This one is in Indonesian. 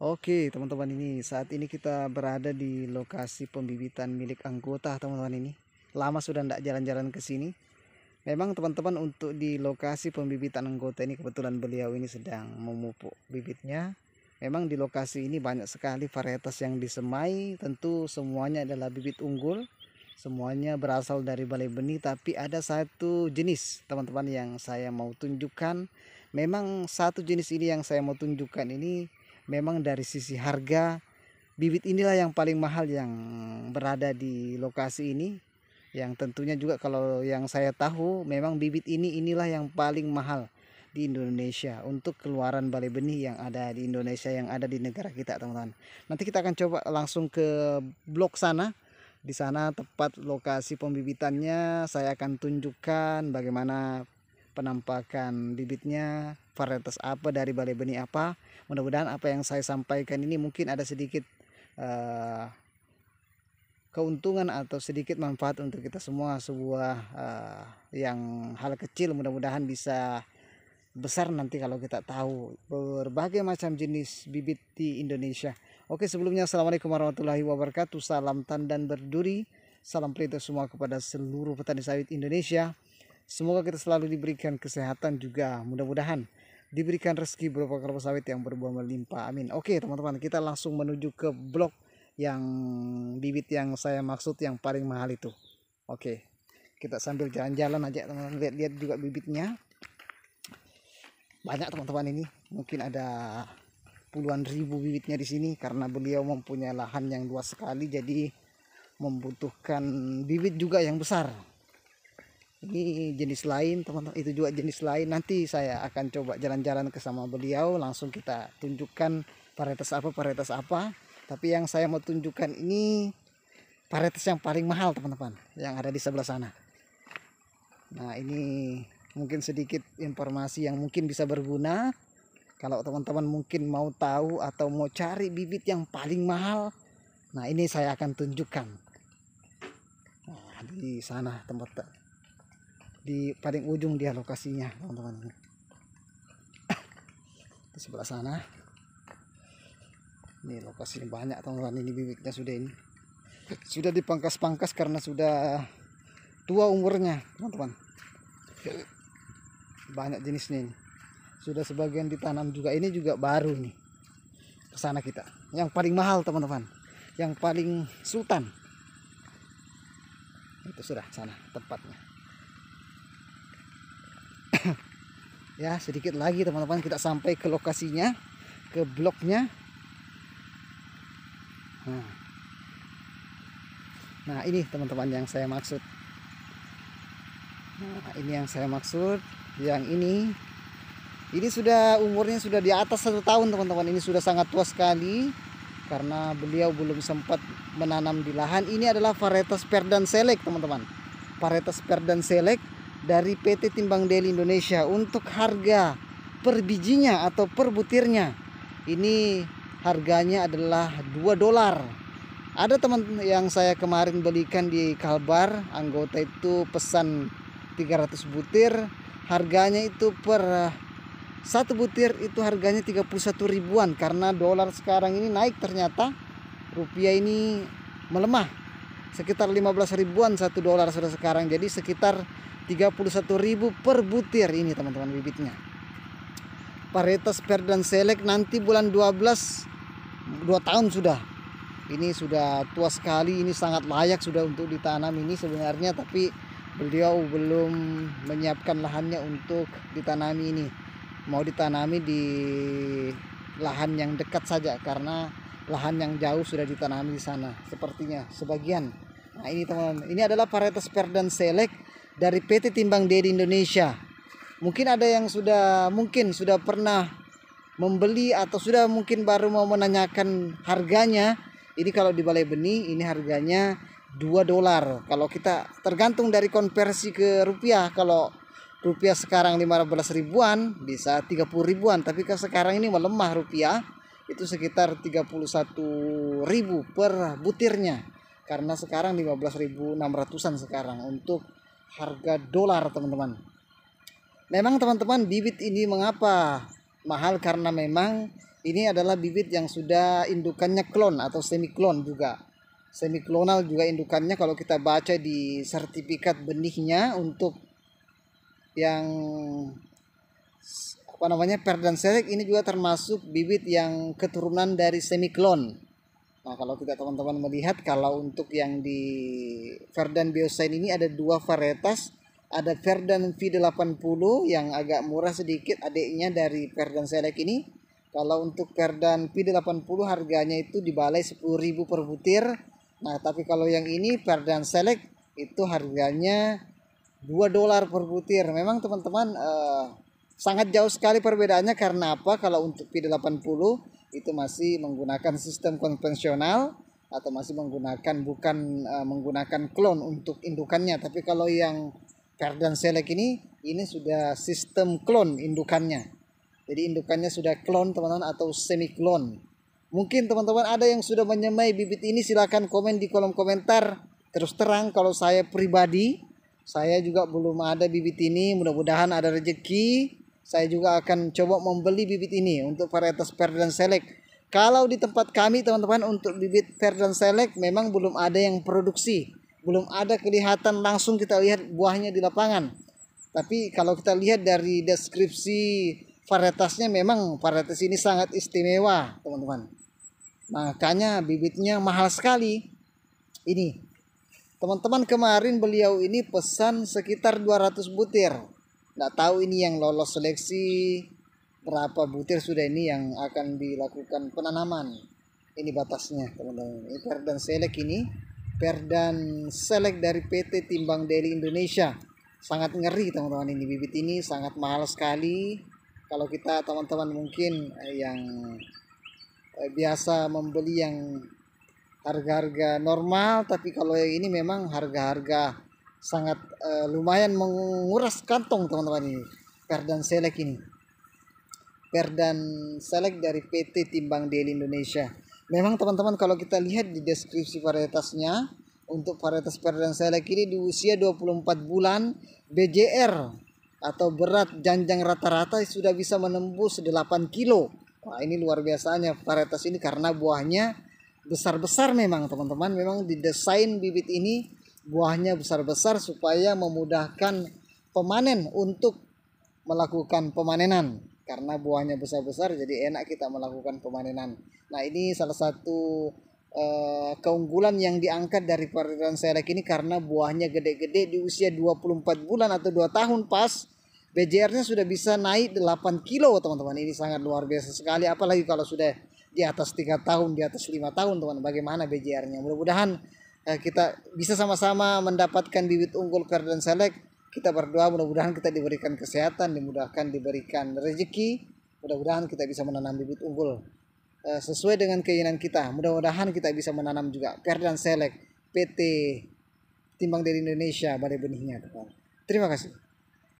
Oke teman-teman ini saat ini kita berada di lokasi pembibitan milik anggota teman-teman ini lama sudah tidak jalan-jalan ke sini memang teman-teman untuk di lokasi pembibitan anggota ini kebetulan beliau ini sedang memupuk bibitnya memang di lokasi ini banyak sekali varietas yang disemai tentu semuanya adalah bibit unggul semuanya berasal dari balai benih tapi ada satu jenis teman-teman yang saya mau tunjukkan memang satu jenis ini yang saya mau tunjukkan ini memang dari sisi harga bibit inilah yang paling mahal yang berada di lokasi ini yang tentunya juga kalau yang saya tahu memang bibit ini inilah yang paling mahal di Indonesia untuk keluaran balai benih yang ada di Indonesia yang ada di negara kita teman-teman nanti kita akan coba langsung ke blok sana di sana tepat lokasi pembibitannya saya akan tunjukkan bagaimana penampakan bibitnya varietas apa dari balai benih apa mudah-mudahan apa yang saya sampaikan ini mungkin ada sedikit uh, keuntungan atau sedikit manfaat untuk kita semua sebuah uh, yang hal kecil mudah-mudahan bisa besar nanti kalau kita tahu berbagai macam jenis bibit di Indonesia Oke sebelumnya Assalamualaikum warahmatullahi wabarakatuh Salam tandan berduri Salam pelita semua kepada seluruh petani sawit Indonesia Semoga kita selalu diberikan kesehatan juga. Mudah-mudahan diberikan rezeki berupa kelapa sawit yang berbuah melimpah. Amin. Oke, teman-teman, kita langsung menuju ke blok yang bibit yang saya maksud yang paling mahal itu. Oke. Kita sambil jalan-jalan aja teman-teman lihat-lihat juga bibitnya. Banyak teman-teman ini, mungkin ada puluhan ribu bibitnya di sini karena beliau mempunyai lahan yang luas sekali jadi membutuhkan bibit juga yang besar ini jenis lain teman-teman itu juga jenis lain nanti saya akan coba jalan-jalan ke sama beliau langsung kita tunjukkan paretas apa paretas apa tapi yang saya mau tunjukkan ini paretas yang paling mahal teman-teman yang ada di sebelah sana nah ini mungkin sedikit informasi yang mungkin bisa berguna kalau teman-teman mungkin mau tahu atau mau cari bibit yang paling mahal nah ini saya akan tunjukkan nah, di sana tempat di paling ujung dia lokasinya teman-teman ini di sebelah sana ini lokasinya banyak teman-teman ini bibitnya sudah ini sudah dipangkas-pangkas karena sudah tua umurnya teman-teman banyak jenisnya ini sudah sebagian ditanam juga ini juga baru nih ke kita yang paling mahal teman-teman yang paling sultan itu sudah sana tempatnya ya sedikit lagi teman-teman kita sampai ke lokasinya ke bloknya nah, nah ini teman-teman yang saya maksud nah, ini yang saya maksud yang ini ini sudah umurnya sudah di atas satu tahun teman-teman ini sudah sangat tua sekali karena beliau belum sempat menanam di lahan ini adalah varietas perdan selek teman-teman varietas perdan selek dari PT Timbang Deli Indonesia untuk harga per bijinya atau per butirnya ini harganya adalah 2 dolar ada teman yang saya kemarin belikan di Kalbar anggota itu pesan 300 butir harganya itu per satu butir itu harganya 31 ribuan karena dolar sekarang ini naik ternyata rupiah ini melemah sekitar 15 ribuan satu dolar sudah sekarang jadi sekitar 31 ribu per butir ini teman-teman bibitnya varietas per dan selek nanti bulan 12 2 tahun sudah ini sudah tua sekali ini sangat layak sudah untuk ditanam ini sebenarnya tapi beliau belum menyiapkan lahannya untuk ditanami ini mau ditanami di lahan yang dekat saja karena lahan yang jauh sudah ditanami di sana sepertinya sebagian nah ini teman-teman ini adalah varietas Perdan selek dari PT Timbang Dedi Indonesia mungkin ada yang sudah mungkin sudah pernah membeli atau sudah mungkin baru mau menanyakan harganya ini kalau di balai benih ini harganya 2 dolar kalau kita tergantung dari konversi ke rupiah kalau rupiah sekarang 15 ribuan bisa 30 ribuan tapi kalau sekarang ini melemah rupiah itu sekitar 31.000 per butirnya karena sekarang 15.600-an sekarang untuk harga dolar teman-teman. Memang teman-teman bibit ini mengapa mahal karena memang ini adalah bibit yang sudah indukannya klon atau semi klon juga. Semi klonal juga indukannya kalau kita baca di sertifikat benihnya untuk yang apa namanya Perdan selek ini juga termasuk bibit yang keturunan dari semiklon. Nah, kalau tidak teman-teman melihat kalau untuk yang di Verdan Biosain ini ada dua varietas, ada Verdan V80 yang agak murah sedikit adiknya dari Perdan selek ini. Kalau untuk Perdan V80 harganya itu dibalai 10.000 per butir. Nah, tapi kalau yang ini Perdan selek itu harganya 2 dolar per butir. Memang teman-teman uh, Sangat jauh sekali perbedaannya karena apa? Kalau untuk P80 itu masih menggunakan sistem konvensional atau masih menggunakan bukan uh, menggunakan klon untuk indukannya, tapi kalau yang Perdan Select ini ini sudah sistem klon indukannya. Jadi indukannya sudah klon teman-teman atau semi klon. Mungkin teman-teman ada yang sudah menyemai bibit ini silahkan komen di kolom komentar. Terus terang kalau saya pribadi saya juga belum ada bibit ini. Mudah-mudahan ada rezeki saya juga akan coba membeli bibit ini untuk varietas per dan select. Kalau di tempat kami teman-teman untuk bibit per dan select memang belum ada yang produksi. Belum ada kelihatan langsung kita lihat buahnya di lapangan. Tapi kalau kita lihat dari deskripsi varietasnya memang varietas ini sangat istimewa teman-teman. Makanya bibitnya mahal sekali. Ini teman-teman kemarin beliau ini pesan sekitar 200 butir nggak tahu ini yang lolos seleksi berapa butir sudah ini yang akan dilakukan penanaman ini batasnya teman-teman ini perdan selek ini perdan selek dari PT Timbang Deli Indonesia sangat ngeri teman-teman ini bibit ini sangat mahal sekali kalau kita teman-teman mungkin eh, yang eh, biasa membeli yang harga-harga normal tapi kalau yang ini memang harga-harga sangat uh, lumayan menguras kantong teman-teman ini perdan selek ini perdan selek dari PT Timbang Deli Indonesia memang teman-teman kalau kita lihat di deskripsi varietasnya untuk varietas perdan selek ini di usia 24 bulan BJR atau berat janjang rata-rata sudah bisa menembus 8 kilo Wah ini luar biasanya varietas ini karena buahnya besar-besar memang teman-teman memang didesain bibit ini buahnya besar-besar supaya memudahkan pemanen untuk melakukan pemanenan karena buahnya besar-besar jadi enak kita melakukan pemanenan. Nah, ini salah satu uh, keunggulan yang diangkat dari varietas serek ini karena buahnya gede-gede di usia 24 bulan atau 2 tahun pas BJR-nya sudah bisa naik 8 kilo teman-teman. Ini sangat luar biasa sekali apalagi kalau sudah di atas tiga tahun, di atas lima tahun teman. Bagaimana BJR-nya? Mudah-mudahan Eh, kita bisa sama-sama mendapatkan bibit unggul kar dan selek kita berdoa mudah-mudahan kita diberikan kesehatan dimudahkan diberikan rezeki mudah-mudahan kita bisa menanam bibit unggul eh, sesuai dengan keinginan kita mudah-mudahan kita bisa menanam juga kar dan selek PT Timbang dari Indonesia Balai Benihnya terima kasih